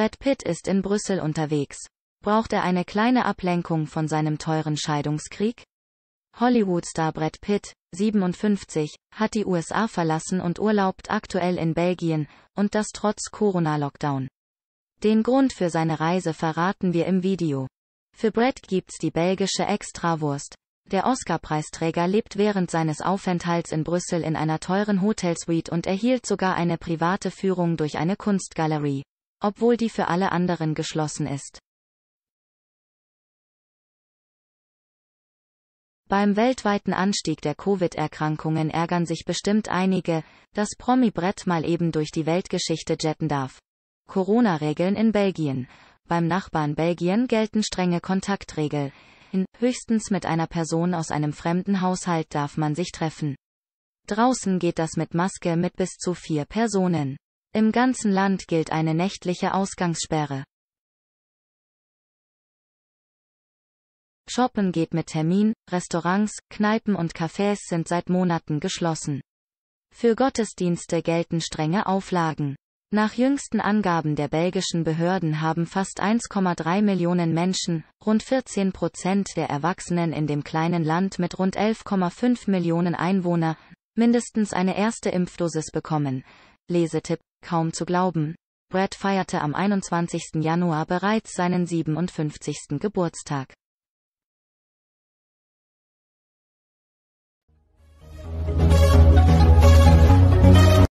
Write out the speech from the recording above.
Brad Pitt ist in Brüssel unterwegs. Braucht er eine kleine Ablenkung von seinem teuren Scheidungskrieg? Hollywood-Star Brad Pitt, 57, hat die USA verlassen und urlaubt aktuell in Belgien, und das trotz Corona-Lockdown. Den Grund für seine Reise verraten wir im Video. Für Brad gibt's die belgische Extrawurst. Der Oscar-Preisträger lebt während seines Aufenthalts in Brüssel in einer teuren Hotelsuite und erhielt sogar eine private Führung durch eine Kunstgalerie obwohl die für alle anderen geschlossen ist. Beim weltweiten Anstieg der Covid-Erkrankungen ärgern sich bestimmt einige, dass Promi-Brett mal eben durch die Weltgeschichte jetten darf. Corona-Regeln in Belgien. Beim Nachbarn Belgien gelten strenge Kontaktregeln. Höchstens mit einer Person aus einem fremden Haushalt darf man sich treffen. Draußen geht das mit Maske mit bis zu vier Personen. Im ganzen Land gilt eine nächtliche Ausgangssperre. Shoppen geht mit Termin, Restaurants, Kneipen und Cafés sind seit Monaten geschlossen. Für Gottesdienste gelten strenge Auflagen. Nach jüngsten Angaben der belgischen Behörden haben fast 1,3 Millionen Menschen, rund 14 Prozent der Erwachsenen in dem kleinen Land mit rund 11,5 Millionen Einwohner, mindestens eine erste Impfdosis bekommen. Lesetipp, Kaum zu glauben. Brad feierte am 21. Januar bereits seinen 57. Geburtstag.